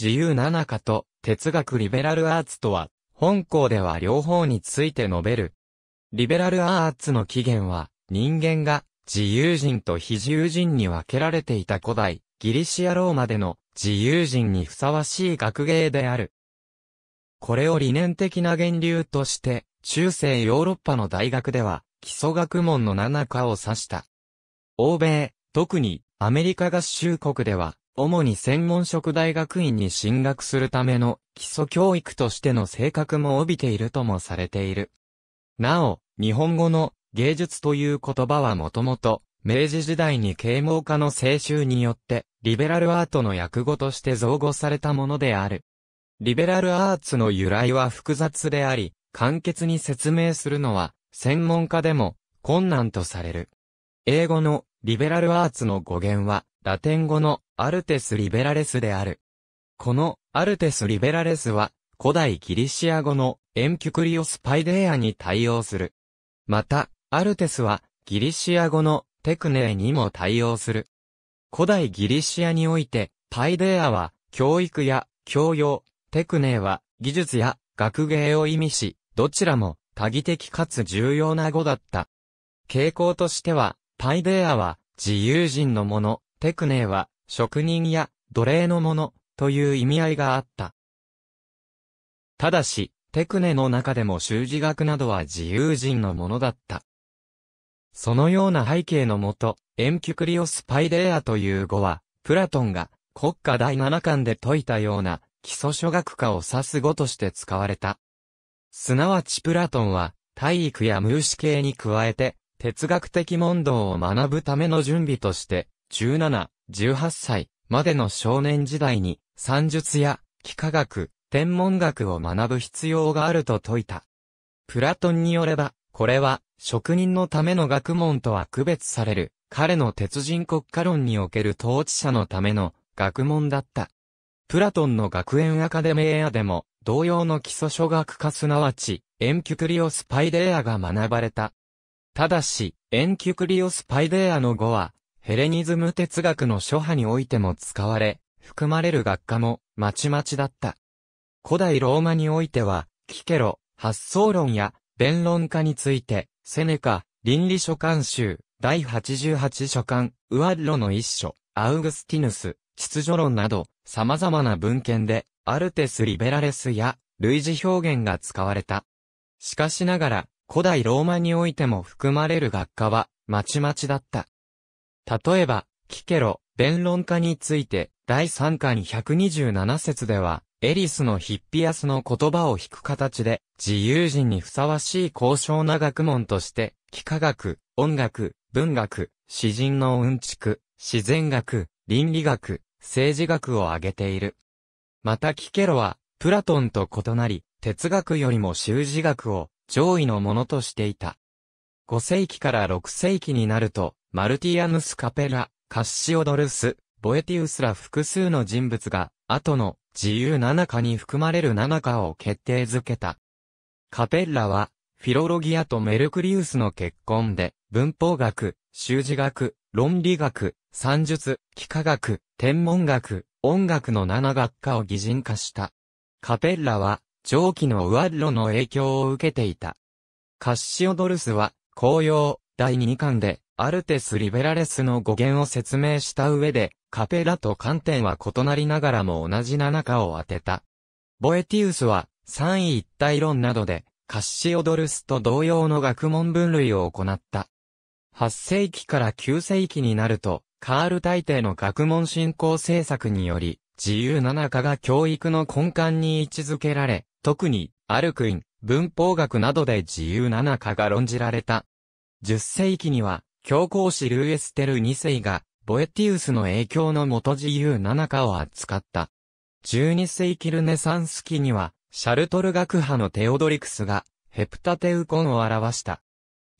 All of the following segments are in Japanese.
自由な中と哲学リベラルアーツとは、本校では両方について述べる。リベラルアーツの起源は、人間が自由人と非自由人に分けられていた古代、ギリシアローマでの自由人にふさわしい学芸である。これを理念的な源流として、中世ヨーロッパの大学では、基礎学問の七科を指した。欧米、特にアメリカ合衆国では、主に専門職大学院に進学するための基礎教育としての性格も帯びているともされている。なお、日本語の芸術という言葉はもともと、明治時代に啓蒙家の青春によって、リベラルアートの訳語として造語されたものである。リベラルアーツの由来は複雑であり、簡潔に説明するのは、専門家でも困難とされる。英語のリベラルアーツの語源は、ラテン語のアルテス・リベラレスである。このアルテス・リベラレスは古代ギリシア語のエンキュクリオス・パイデーアに対応する。また、アルテスはギリシア語のテクネーにも対応する。古代ギリシアにおいて、パイデアは教育や教養、テクネーは技術や学芸を意味し、どちらも多義的かつ重要な語だった。傾向としては、パイデアは自由人のもの、テクネーは、職人や奴隷のものという意味合いがあった。ただし、テクネの中でも習字学などは自由人のものだった。そのような背景のもと、エンキュクリオスパイデアという語は、プラトンが国家第7巻で説いたような基礎諸学科を指す語として使われた。すなわちプラトンは、体育や無視系に加えて、哲学的問答を学ぶための準備として、17、18歳までの少年時代に、算術や、幾何学、天文学を学ぶ必要があると説いた。プラトンによれば、これは、職人のための学問とは区別される、彼の鉄人国家論における統治者のための学問だった。プラトンの学園アカデミアでも、同様の基礎書学科すなわち、エンキュクリオスパイデアが学ばれた。ただし、エンキュクリオスパイデアの語は、ヘレニズム哲学の諸派においても使われ、含まれる学科も、まちまちだった。古代ローマにおいては、キケロ、発想論や、弁論家について、セネカ、倫理書簡集、第88書簡、ウアッロの一書、アウグスティヌス、秩序論など、様々な文献で、アルテス・リベラレスや、類似表現が使われた。しかしながら、古代ローマにおいても含まれる学科は、まちまちだった。例えば、キケロ、弁論家について、第3巻127節では、エリスのヒッピアスの言葉を引く形で、自由人にふさわしい高尚な学問として、幾何学、音楽、文学、詩人のうんちく、自然学、倫理学、政治学を挙げている。またキケロは、プラトンと異なり、哲学よりも修辞学を上位のものとしていた。5世紀から6世紀になると、マルティアヌス・カペラ、カッシオドルス、ボエティウスら複数の人物が、後の自由七課に含まれる七課を決定づけた。カペッラは、フィロロギアとメルクリウスの結婚で、文法学、修辞学、論理学、算術、幾何学、天文学、音楽の七学科を擬人化した。カペッラは、上記のウアッロの影響を受けていた。カッシオドルスは、紅葉、第2巻で、アルテス・リベラレスの語源を説明した上で、カペラと観点は異なりながらも同じ七科を当てた。ボエティウスは、三位一体論などで、カッシオドルスと同様の学問分類を行った。8世紀から9世紀になると、カール大帝の学問振興政策により、自由七科が教育の根幹に位置づけられ、特に、アルクイン、文法学などで自由七科が論じられた。10世紀には、教皇史ルーエステル2世が、ボエティウスの影響の元自由七科を扱った。12世紀ルネサンス期には、シャルトル学派のテオドリクスが、ヘプタテウコンを表した。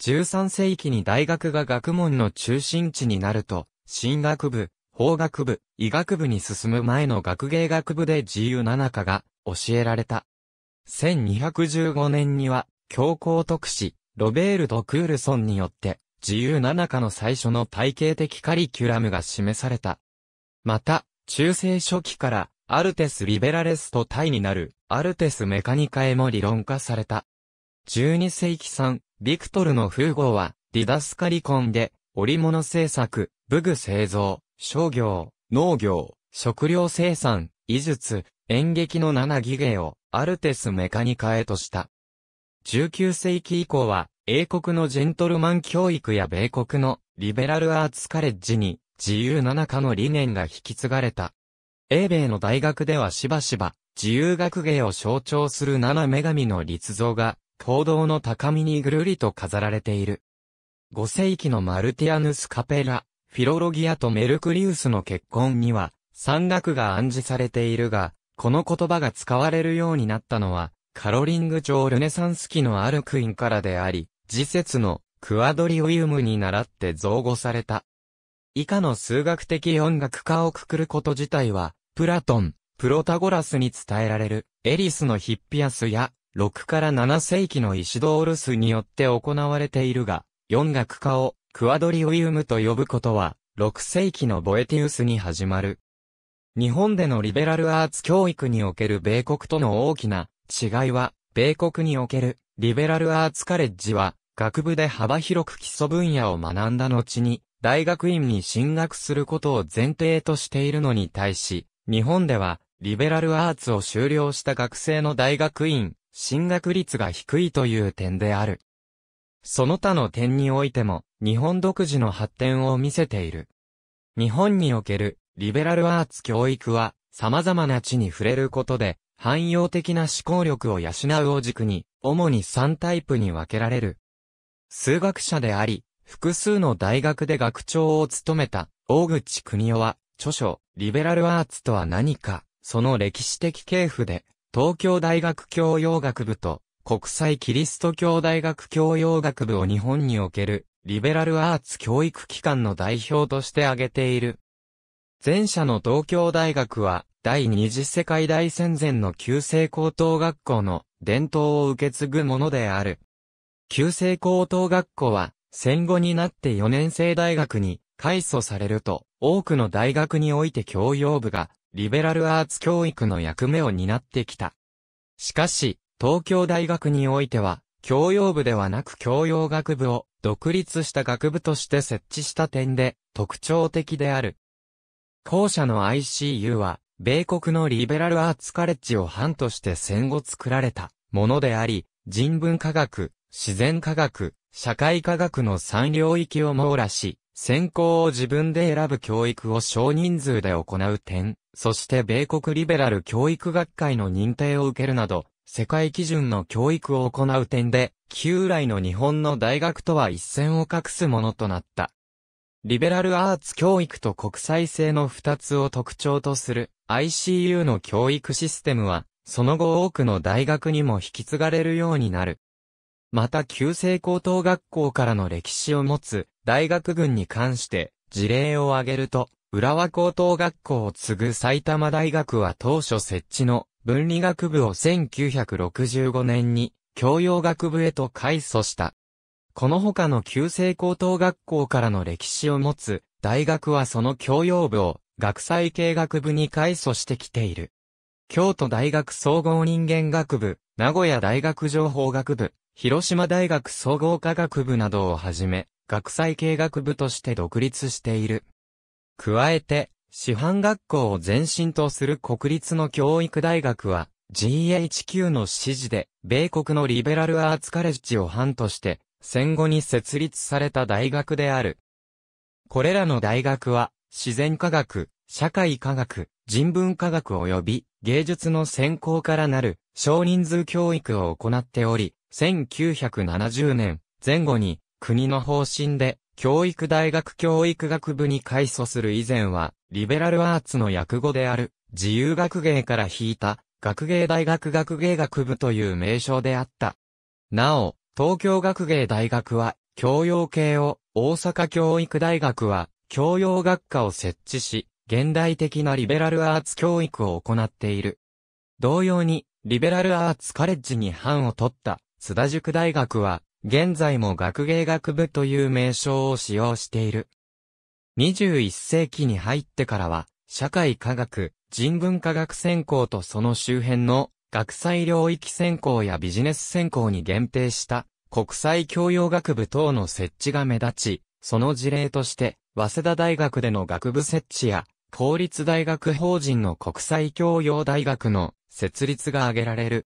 13世紀に大学が学問の中心地になると、神学部、法学部、医学部に進む前の学芸学部で自由七科が教えられた。1215年には、教皇特使、ロベールとクールソンによって、自由7課の最初の体系的カリキュラムが示された。また、中世初期から、アルテス・リベラレスと対になる、アルテス・メカニカへも理論化された。12世紀産、ビクトルの風号は、ディダスカリコンで、織物製作、武具製造、商業、農業、食料生産、医術、演劇の7ギゲを、アルテス・メカニカへとした。19世紀以降は、英国のジェントルマン教育や米国のリベラルアーツカレッジに自由七中の理念が引き継がれた。英米の大学ではしばしば自由学芸を象徴する七女神の立像が行動の高みにぐるりと飾られている。5世紀のマルティアヌス・カペラ、フィロロギアとメルクリウスの結婚には山岳が暗示されているが、この言葉が使われるようになったのはカロリング朝ルネサンス期のあるクインからであり、次節のクアドリオイウムに倣って造語された。以下の数学的音楽家をくくること自体は、プラトン、プロタゴラスに伝えられる、エリスのヒッピアスや、6から7世紀のイシドールスによって行われているが、音楽家をクアドリオイウムと呼ぶことは、6世紀のボエティウスに始まる。日本でのリベラルアーツ教育における米国との大きな違いは、米国における、リベラルアーツカレッジは、学部で幅広く基礎分野を学んだ後に、大学院に進学することを前提としているのに対し、日本では、リベラルアーツを修了した学生の大学院、進学率が低いという点である。その他の点においても、日本独自の発展を見せている。日本における、リベラルアーツ教育は、様々な地に触れることで、汎用的な思考力を養うを軸に、主に3タイプに分けられる。数学者であり、複数の大学で学長を務めた、大口国夫は、著書、リベラルアーツとは何か、その歴史的系譜で、東京大学教養学部と、国際キリスト教大学教養学部を日本における、リベラルアーツ教育機関の代表として挙げている。前者の東京大学は、第二次世界大戦前の旧制高等学校の伝統を受け継ぐものである。旧制高等学校は、戦後になって4年生大学に改祖されると、多くの大学において教養部が、リベラルアーツ教育の役目を担ってきた。しかし、東京大学においては、教養部ではなく教養学部を独立した学部として設置した点で特徴的である。後者の ICU は、米国のリベラルアーツカレッジを班として戦後作られたものであり、人文科学、自然科学、社会科学の3領域を網羅し、専攻を自分で選ぶ教育を少人数で行う点、そして米国リベラル教育学会の認定を受けるなど、世界基準の教育を行う点で、旧来の日本の大学とは一線を画すものとなった。リベラルアーツ教育と国際性の二つを特徴とする ICU の教育システムは、その後多くの大学にも引き継がれるようになる。また、旧制高等学校からの歴史を持つ大学群に関して事例を挙げると、浦和高等学校を継ぐ埼玉大学は当初設置の分離学部を1965年に教養学部へと改組した。この他の旧制高等学校からの歴史を持つ、大学はその教養部を、学際系学部に改組してきている。京都大学総合人間学部、名古屋大学情報学部、広島大学総合科学部などをはじめ、学際系学部として独立している。加えて、師範学校を前身とする国立の教育大学は、GHQ の指示で、米国のリベラルアーツカレッジを反として、戦後に設立された大学である。これらの大学は、自然科学、社会科学、人文科学及び芸術の専攻からなる少人数教育を行っており、1970年前後に国の方針で教育大学教育学部に改組する以前は、リベラルアーツの訳語である自由学芸から引いた学芸大学学芸学部という名称であった。なお、東京学芸大学は、教養系を、大阪教育大学は、教養学科を設置し、現代的なリベラルアーツ教育を行っている。同様に、リベラルアーツカレッジに範を取った、津田塾大学は、現在も学芸学部という名称を使用している。21世紀に入ってからは、社会科学、人文科学専攻とその周辺の学際領域専攻やビジネス専攻に限定した国際教養学部等の設置が目立ち、その事例として、早稲田大学での学部設置や、公立大学法人の国際教養大学の設立が挙げられる。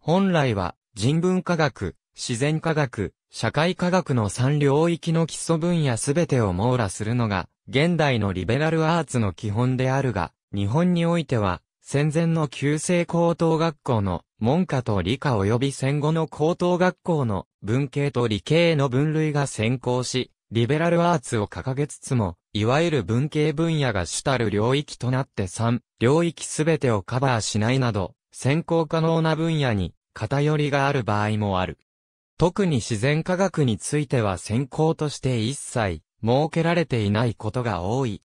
本来は人文科学、自然科学、社会科学の3領域の基礎分野すべてを網羅するのが、現代のリベラルアーツの基本であるが、日本においては、戦前の旧制高等学校の文科と理科及び戦後の高等学校の文系と理系の分類が先行し、リベラルアーツを掲げつつも、いわゆる文系分野が主たる領域となって3、領域すべてをカバーしないなど、先行可能な分野に偏りがある場合もある。特に自然科学については先行として一切設けられていないことが多い。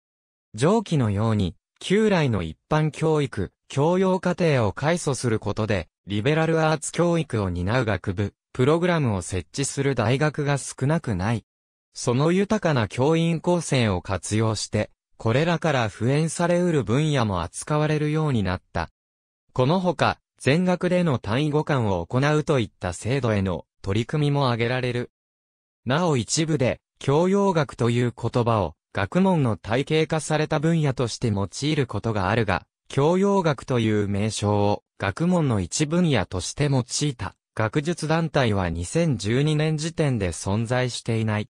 上記のように、旧来の一般教育、教養課程を改組することで、リベラルアーツ教育を担う学部、プログラムを設置する大学が少なくない。その豊かな教員構成を活用して、これらから普遍されうる分野も扱われるようになった。このほか、全学での単位互換を行うといった制度への取り組みも挙げられる。なお一部で、教養学という言葉を学問の体系化された分野として用いることがあるが、教養学という名称を学問の一分野として用いた学術団体は2012年時点で存在していない。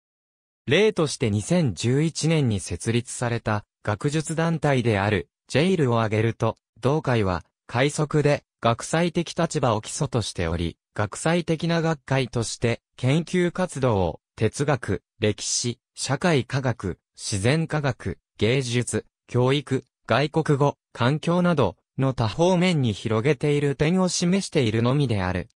例として2011年に設立された学術団体であるジェイルを挙げると、同会は快速で学際的立場を基礎としており、学際的な学会として研究活動を哲学、歴史、社会科学、自然科学、芸術、教育、外国語、環境などの多方面に広げている点を示しているのみである。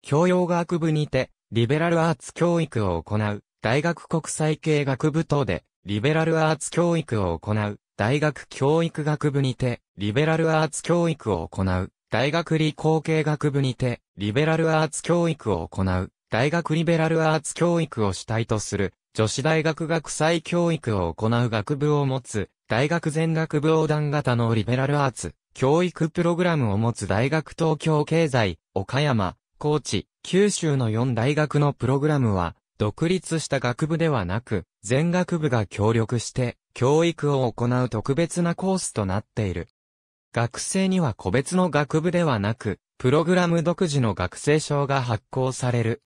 教養学部にて、リベラルアーツ教育を行う、大学国際系学部等で、リベラルアーツ教育を行う、大学教育学部にて、リベラルアーツ教育を行う、大学理工系学部にて、リベラルアーツ教育を行う、大学リベラルアーツ教育を主体とする、女子大学学際教育を行う学部を持つ、大学全学部横断型のリベラルアーツ、教育プログラムを持つ大学東京経済、岡山、高知、九州の4大学のプログラムは、独立した学部ではなく、全学部が協力して、教育を行う特別なコースとなっている。学生には個別の学部ではなく、プログラム独自の学生証が発行される。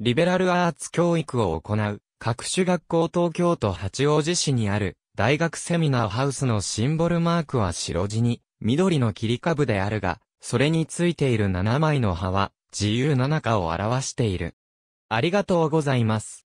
リベラルアーツ教育を行う、各種学校東京都八王子市にある、大学セミナーハウスのシンボルマークは白地に、緑の切り株であるが、それについている7枚の葉は、自由7かを表している。ありがとうございます。